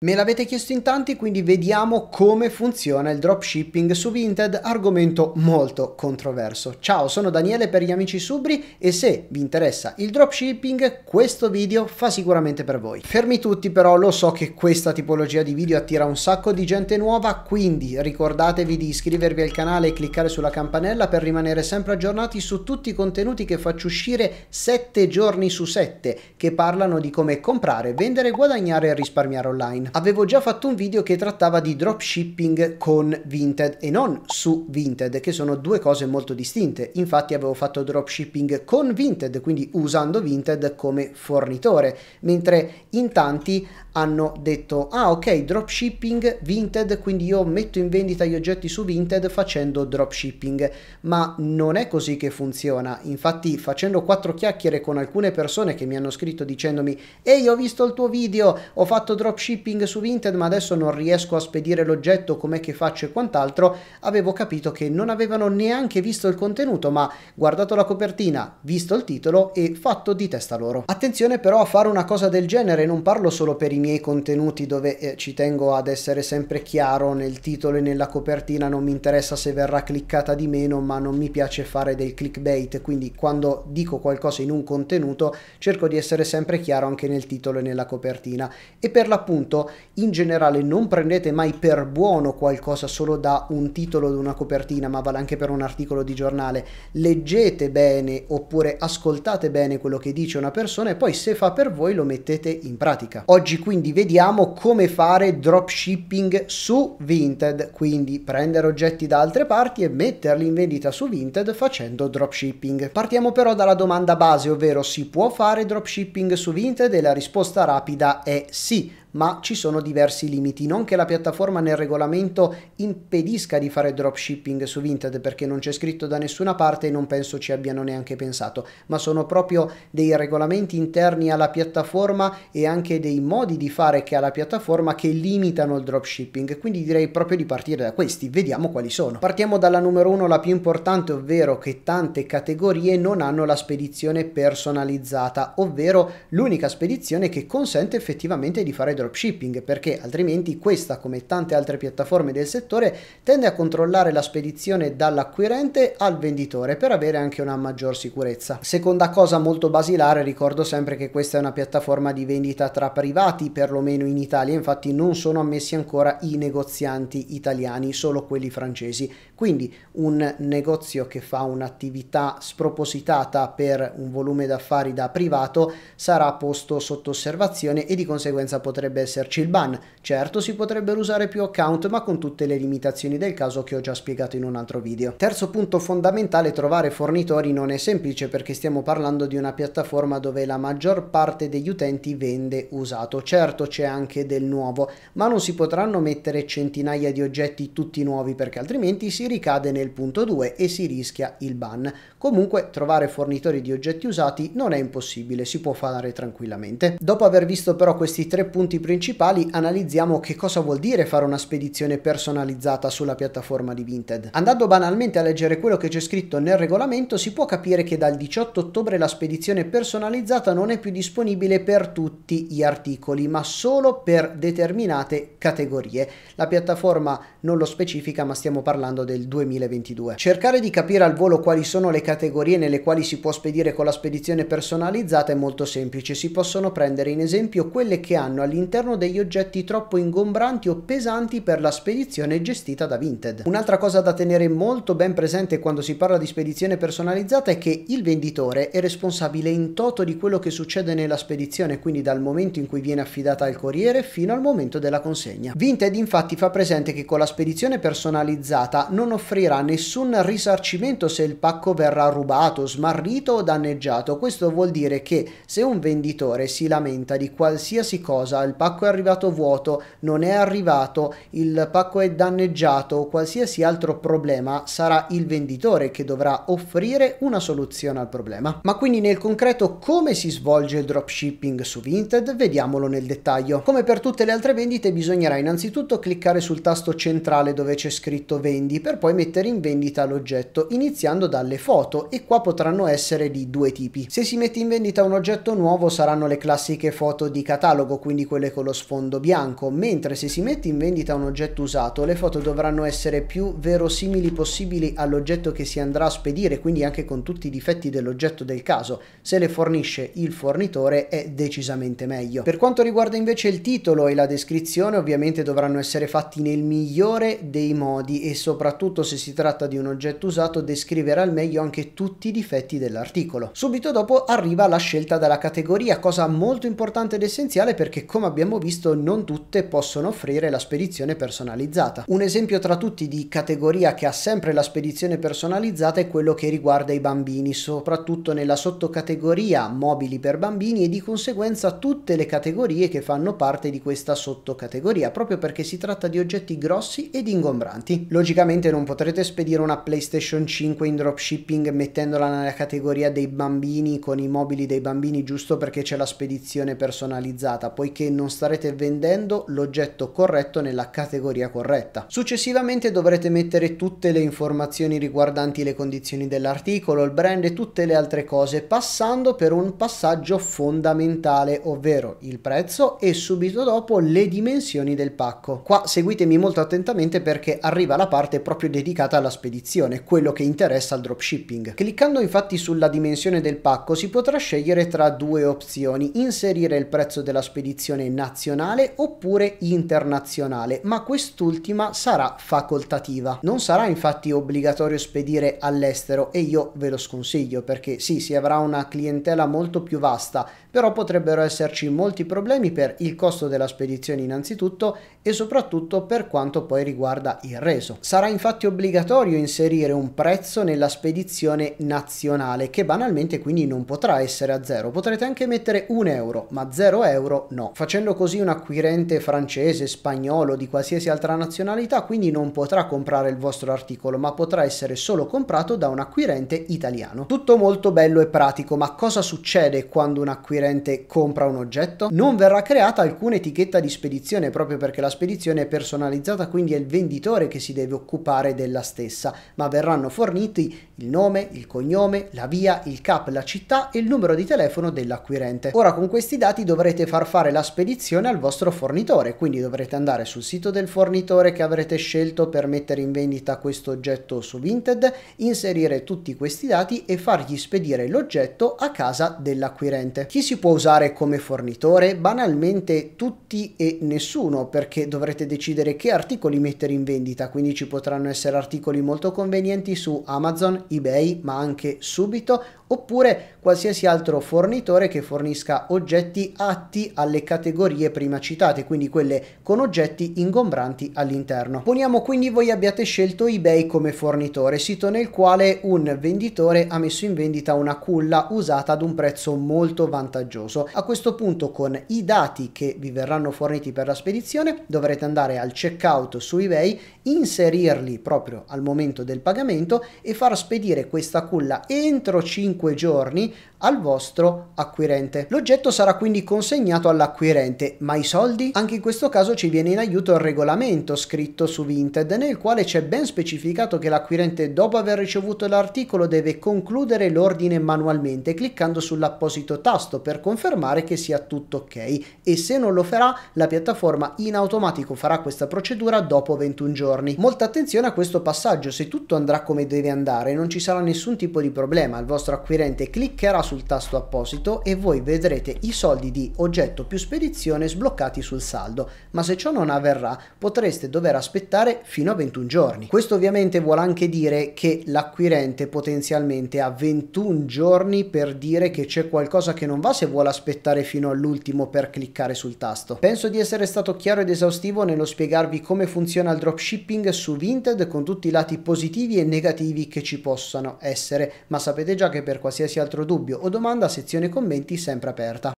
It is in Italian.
Me l'avete chiesto in tanti, quindi vediamo come funziona il dropshipping su Vinted, argomento molto controverso. Ciao, sono Daniele per gli amici Subri e se vi interessa il dropshipping, questo video fa sicuramente per voi. Fermi tutti però, lo so che questa tipologia di video attira un sacco di gente nuova, quindi ricordatevi di iscrivervi al canale e cliccare sulla campanella per rimanere sempre aggiornati su tutti i contenuti che faccio uscire 7 giorni su 7, che parlano di come comprare, vendere, guadagnare e risparmiare online online. Avevo già fatto un video che trattava di dropshipping con Vinted e non su Vinted, che sono due cose molto distinte. Infatti avevo fatto dropshipping con Vinted, quindi usando Vinted come fornitore, mentre in tanti hanno detto "Ah, ok, dropshipping Vinted, quindi io metto in vendita gli oggetti su Vinted facendo dropshipping". Ma non è così che funziona. Infatti, facendo quattro chiacchiere con alcune persone che mi hanno scritto dicendomi "Ehi, ho visto il tuo video, ho fatto dropshipping shopping su Vinted ma adesso non riesco a spedire l'oggetto, com'è che faccio e quant'altro, avevo capito che non avevano neanche visto il contenuto ma guardato la copertina, visto il titolo e fatto di testa loro. Attenzione però a fare una cosa del genere, non parlo solo per i miei contenuti dove eh, ci tengo ad essere sempre chiaro nel titolo e nella copertina, non mi interessa se verrà cliccata di meno ma non mi piace fare del clickbait, quindi quando dico qualcosa in un contenuto cerco di essere sempre chiaro anche nel titolo e nella copertina e per l'appunto in generale non prendete mai per buono qualcosa solo da un titolo o da una copertina, ma vale anche per un articolo di giornale. Leggete bene oppure ascoltate bene quello che dice una persona e poi se fa per voi lo mettete in pratica. Oggi quindi vediamo come fare dropshipping su Vinted, quindi prendere oggetti da altre parti e metterli in vendita su Vinted facendo dropshipping. Partiamo però dalla domanda base, ovvero si può fare dropshipping su Vinted e la risposta rapida è sì ma ci sono diversi limiti. Non che la piattaforma nel regolamento impedisca di fare dropshipping su Vinted perché non c'è scritto da nessuna parte e non penso ci abbiano neanche pensato, ma sono proprio dei regolamenti interni alla piattaforma e anche dei modi di fare che ha la piattaforma che limitano il dropshipping. Quindi direi proprio di partire da questi, vediamo quali sono. Partiamo dalla numero uno, la più importante, ovvero che tante categorie non hanno la spedizione personalizzata, ovvero l'unica spedizione che consente effettivamente di fare dropshipping dropshipping perché altrimenti questa come tante altre piattaforme del settore tende a controllare la spedizione dall'acquirente al venditore per avere anche una maggior sicurezza. Seconda cosa molto basilare ricordo sempre che questa è una piattaforma di vendita tra privati perlomeno in Italia infatti non sono ammessi ancora i negozianti italiani solo quelli francesi quindi un negozio che fa un'attività spropositata per un volume d'affari da privato sarà posto sotto osservazione e di conseguenza potrebbe potrebbe esserci il ban. Certo si potrebbero usare più account ma con tutte le limitazioni del caso che ho già spiegato in un altro video. Terzo punto fondamentale trovare fornitori non è semplice perché stiamo parlando di una piattaforma dove la maggior parte degli utenti vende usato. Certo c'è anche del nuovo ma non si potranno mettere centinaia di oggetti tutti nuovi perché altrimenti si ricade nel punto 2 e si rischia il ban. Comunque trovare fornitori di oggetti usati non è impossibile, si può fare tranquillamente. Dopo aver visto però questi tre punti punti principali analizziamo che cosa vuol dire fare una spedizione personalizzata sulla piattaforma di Vinted. Andando banalmente a leggere quello che c'è scritto nel regolamento si può capire che dal 18 ottobre la spedizione personalizzata non è più disponibile per tutti gli articoli ma solo per determinate categorie. La piattaforma non lo specifica ma stiamo parlando del 2022. Cercare di capire al volo quali sono le categorie nelle quali si può spedire con la spedizione personalizzata è molto semplice, si possono prendere in esempio quelle che hanno all'interno all'interno degli oggetti troppo ingombranti o pesanti per la spedizione gestita da Vinted. Un'altra cosa da tenere molto ben presente quando si parla di spedizione personalizzata è che il venditore è responsabile in toto di quello che succede nella spedizione, quindi dal momento in cui viene affidata al corriere fino al momento della consegna. Vinted infatti fa presente che con la spedizione personalizzata non offrirà nessun risarcimento se il pacco verrà rubato, smarrito o danneggiato. Questo vuol dire che se un venditore si lamenta di qualsiasi cosa al pacco è arrivato vuoto, non è arrivato, il pacco è danneggiato o qualsiasi altro problema, sarà il venditore che dovrà offrire una soluzione al problema. Ma quindi nel concreto come si svolge il dropshipping su Vinted? Vediamolo nel dettaglio. Come per tutte le altre vendite bisognerà innanzitutto cliccare sul tasto centrale dove c'è scritto vendi per poi mettere in vendita l'oggetto iniziando dalle foto e qua potranno essere di due tipi. Se si mette in vendita un oggetto nuovo saranno le classiche foto di catalogo quindi quelle regole con lo sfondo bianco, mentre se si mette in vendita un oggetto usato le foto dovranno essere più verosimili possibili all'oggetto che si andrà a spedire, quindi anche con tutti i difetti dell'oggetto del caso. Se le fornisce il fornitore è decisamente meglio. Per quanto riguarda invece il titolo e la descrizione ovviamente dovranno essere fatti nel migliore dei modi e soprattutto se si tratta di un oggetto usato descrivere al meglio anche tutti i difetti dell'articolo. Subito dopo arriva la scelta della categoria, cosa molto importante ed essenziale perché come abbiamo abbiamo visto non tutte possono offrire la spedizione personalizzata. Un esempio tra tutti di categoria che ha sempre la spedizione personalizzata è quello che riguarda i bambini, soprattutto nella sottocategoria mobili per bambini e di conseguenza tutte le categorie che fanno parte di questa sottocategoria, proprio perché si tratta di oggetti grossi ed ingombranti. Logicamente non potrete spedire una PlayStation 5 in dropshipping mettendola nella categoria dei bambini con i mobili dei bambini giusto perché c'è la spedizione personalizzata, poiché non non starete vendendo l'oggetto corretto nella categoria corretta. Successivamente dovrete mettere tutte le informazioni riguardanti le condizioni dell'articolo, il brand e tutte le altre cose passando per un passaggio fondamentale ovvero il prezzo e subito dopo le dimensioni del pacco. Qua seguitemi molto attentamente perché arriva la parte proprio dedicata alla spedizione, quello che interessa al dropshipping. Cliccando infatti sulla dimensione del pacco si potrà scegliere tra due opzioni, inserire il prezzo della spedizione nazionale oppure internazionale, ma quest'ultima sarà facoltativa. Non sarà infatti obbligatorio spedire all'estero e io ve lo sconsiglio perché sì, si avrà una clientela molto più vasta, però potrebbero esserci molti problemi per il costo della spedizione innanzitutto e soprattutto per quanto poi riguarda il reso. Sarà infatti obbligatorio inserire un prezzo nella spedizione nazionale che banalmente quindi non potrà essere a zero, potrete anche mettere un euro, ma 0 euro no. Facendo Facendo così un acquirente francese, spagnolo, di qualsiasi altra nazionalità quindi non potrà comprare il vostro articolo ma potrà essere solo comprato da un acquirente italiano. Tutto molto bello e pratico ma cosa succede quando un acquirente compra un oggetto? Non verrà creata alcuna etichetta di spedizione proprio perché la spedizione è personalizzata quindi è il venditore che si deve occupare della stessa ma verranno forniti il nome, il cognome, la via, il cap, la città e il numero di telefono dell'acquirente. Ora con questi dati dovrete far fare la spedizione spedizione al vostro fornitore, quindi dovrete andare sul sito del fornitore che avrete scelto per mettere in vendita questo oggetto su Vinted, inserire tutti questi dati e fargli spedire l'oggetto a casa dell'acquirente. Chi si può usare come fornitore? Banalmente tutti e nessuno, perché dovrete decidere che articoli mettere in vendita, quindi ci potranno essere articoli molto convenienti su Amazon, eBay, ma anche subito oppure qualsiasi altro fornitore che fornisca oggetti atti alle categorie prima citate, quindi quelle con oggetti ingombranti all'interno. Poniamo quindi voi abbiate scelto eBay come fornitore, sito nel quale un venditore ha messo in vendita una culla usata ad un prezzo molto vantaggioso. A questo punto con i dati che vi verranno forniti per la spedizione dovrete andare al checkout su eBay, inserirli proprio al momento del pagamento e far spedire questa culla entro 5 5 giorni al vostro acquirente. L'oggetto sarà quindi consegnato all'acquirente, ma i soldi? Anche in questo caso ci viene in aiuto il regolamento scritto su Vinted nel quale c'è ben specificato che l'acquirente dopo aver ricevuto l'articolo deve concludere l'ordine manualmente cliccando sull'apposito tasto per confermare che sia tutto ok e se non lo farà la piattaforma in automatico farà questa procedura dopo 21 giorni. Molta attenzione a questo passaggio, se tutto andrà come deve andare non ci sarà nessun tipo di problema, il vostro acquirente cliccherà sul tasto apposito e voi vedrete i soldi di oggetto più spedizione sbloccati sul saldo, ma se ciò non avverrà potreste dover aspettare fino a 21 giorni. Questo ovviamente vuole anche dire che l'acquirente potenzialmente ha 21 giorni per dire che c'è qualcosa che non va se vuole aspettare fino all'ultimo per cliccare sul tasto. Penso di essere stato chiaro ed esaustivo nello spiegarvi come funziona il dropshipping su Vinted con tutti i lati positivi e negativi che ci possano essere, ma sapete già che per qualsiasi altro dubbio o domanda a sezione commenti sempre aperta.